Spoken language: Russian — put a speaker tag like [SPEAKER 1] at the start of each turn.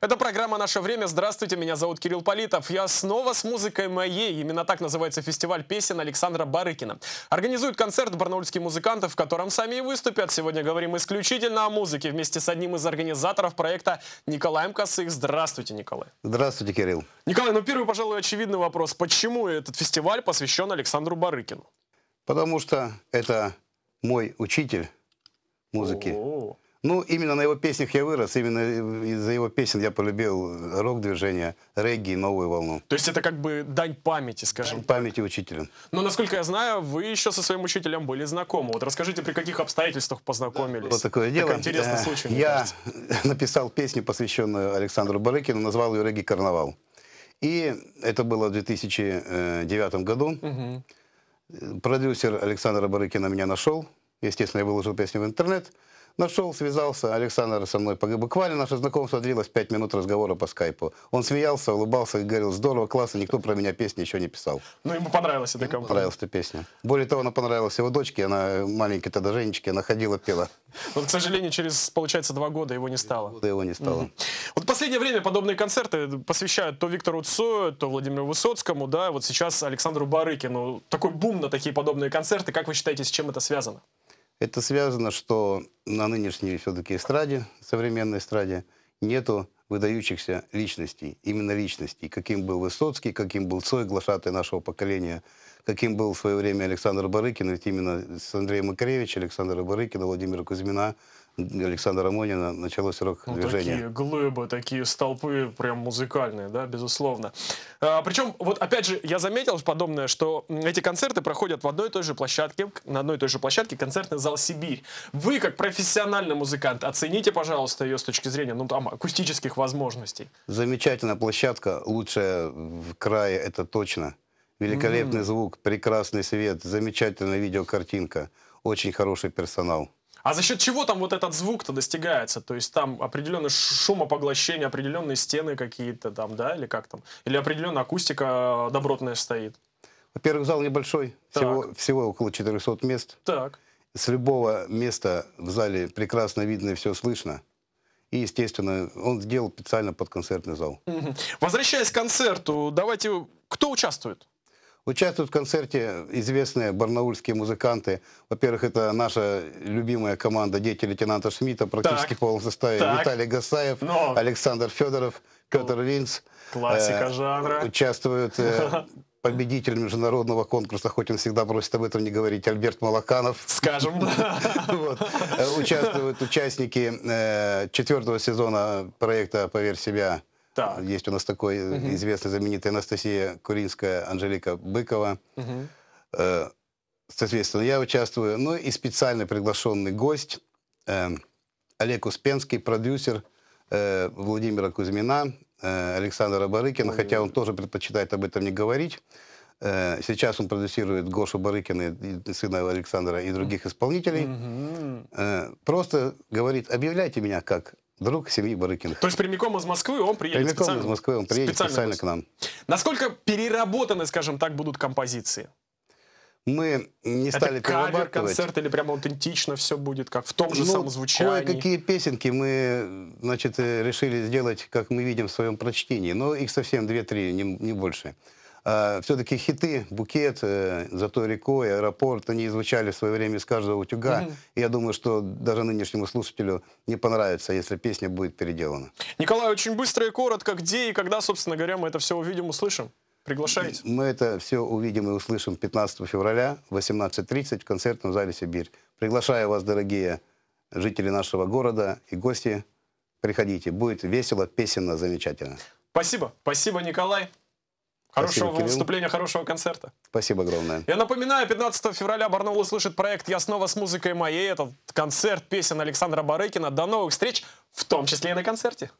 [SPEAKER 1] Это программа «Наше время». Здравствуйте, меня зовут Кирилл Политов. Я снова с музыкой моей. Именно так называется фестиваль песен Александра Барыкина. Организует концерт барнаульские музыканты, в котором сами и выступят. Сегодня говорим исключительно о музыке вместе с одним из организаторов проекта Николаем Косых. Здравствуйте, Николай.
[SPEAKER 2] Здравствуйте, Кирилл.
[SPEAKER 1] Николай, ну первый, пожалуй, очевидный вопрос. Почему этот фестиваль посвящен Александру Барыкину?
[SPEAKER 2] Потому что это мой учитель музыки. О -о -о. Ну, именно на его песнях я вырос, именно из-за его песен я полюбил рок-движение, регги, новую волну. То есть это как бы дань памяти, скажем дань памяти учителю.
[SPEAKER 1] Но, насколько я знаю, вы еще со своим учителем были знакомы. Вот расскажите, при каких обстоятельствах познакомились? Да, вот такое дело. Так интересный э, случай, Я
[SPEAKER 2] кажется. написал песню, посвященную Александру Барыкину, назвал ее «Регги карнавал». И это было в 2009 году.
[SPEAKER 1] Угу.
[SPEAKER 2] Продюсер Александра Барыкина меня нашел. Естественно, я выложил песню в интернет. Нашел, связался Александр со мной. Буквально наше знакомство длилось 5 минут разговора по скайпу. Он смеялся, улыбался и говорил, здорово, классно, никто про меня песни еще не писал.
[SPEAKER 1] Ну, ему понравилась эта компания. Понравилась эта
[SPEAKER 2] песня. Более того, она понравилась его дочке, она маленькая тогда Женечке, она ходила, пела. Вот, к сожалению, через, получается, два года его не стало. Года его не стало. Угу.
[SPEAKER 1] Вот в последнее время подобные концерты посвящают то Виктору Цою, то Владимиру Высоцкому, да, вот сейчас Александру Барыкину. Такой бум на такие подобные концерты. Как вы считаете, с чем это связано?
[SPEAKER 2] Это связано, что на нынешней все-таки эстраде, современной эстраде, нету выдающихся личностей, именно личностей, каким был Высоцкий, каким был Цой, глашатый нашего поколения, каким был в свое время Александр Барыкин, ведь именно с Андреем Макаревичем, Александра Барыкина, Владимира Кузьмина Александра Монина началось рок-движение. Ну, такие
[SPEAKER 1] глыбы, такие столпы прям музыкальные, да, безусловно. А, причем, вот опять же, я заметил подобное, что эти концерты проходят в одной и той же площадке, на одной и той же площадке концертный зал «Сибирь». Вы, как профессиональный музыкант, оцените, пожалуйста, ее с точки зрения ну, там, акустических возможностей.
[SPEAKER 2] Замечательная площадка, лучшая в крае, это точно. Великолепный mm звук, прекрасный свет, замечательная видеокартинка, очень хороший персонал.
[SPEAKER 1] А за счет чего там вот этот звук-то достигается? То есть там определенное шумопоглощение, определенные стены какие-то там, да, или как там? Или определенная акустика э, добротная стоит?
[SPEAKER 2] Во-первых, зал небольшой, всего, всего около 400 мест. Так. С любого места в зале прекрасно видно и все слышно. И, естественно, он сделал специально под концертный зал. Возвращаясь к концерту, давайте... Кто участвует? Участвуют в концерте известные барнаульские музыканты. Во-первых, это наша любимая команда «Дети лейтенанта Шмидта», практически так, в полном составе. Так. Виталий Гасаев, Но... Александр Федоров, Петр ну, Линц. Классика э, жанра. Участвуют э, победитель международного конкурса, хоть он всегда просит об этом не говорить, Альберт Малаканов. Скажем, да. Э, участвуют участники э, четвертого сезона проекта «Поверь себя» Так. Есть у нас такой угу. Э, известный, знаменитый Анастасия Куринская, Анжелика Быкова. Угу. Э, соответственно, я участвую. Ну и специально приглашенный гость э, Олег Успенский, продюсер э, Владимира Кузьмина, э, Александра Барыкина, Ой. хотя он тоже предпочитает об этом не говорить. Э, сейчас он продюсирует Гошу Барыкина, сына Александра и других исполнителей. Угу. Просто говорит, объявляйте меня как Друг семьи Барыкина. То
[SPEAKER 1] есть прямиком из Москвы он приедет прямиком специально? из Москвы он приедет специально, специально к нам. Насколько переработаны, скажем так, будут композиции?
[SPEAKER 2] Мы не Это стали кавер, концерт
[SPEAKER 1] или прямо аутентично все будет, как в том же ну, звучании? кое-какие
[SPEAKER 2] песенки мы, значит, э, решили сделать, как мы видим в своем прочтении, но их совсем две-три, не, не больше. Э, все-таки хиты, букет э, за той рекой, аэропорт, они звучали в свое время из каждого утюга. Mm-hmm. И я думаю, что даже нынешнему слушателю не понравится, если песня будет переделана.
[SPEAKER 1] Николай, очень быстро и коротко, где и когда, собственно говоря, мы это все увидим, услышим?
[SPEAKER 2] Приглашаете? Мы это все увидим и услышим 15 февраля в 18.30 в концертном зале «Сибирь». Приглашаю вас, дорогие жители нашего города и гости. Приходите, будет весело, песенно, замечательно.
[SPEAKER 1] Спасибо, спасибо, Николай.
[SPEAKER 2] Хорошего Спасибо, выступления, хорошего концерта. Спасибо огромное.
[SPEAKER 1] Я напоминаю, 15 февраля Барнаул услышит проект «Я снова с музыкой моей». Это концерт песен Александра Барыкина. До новых встреч, в том числе и на концерте.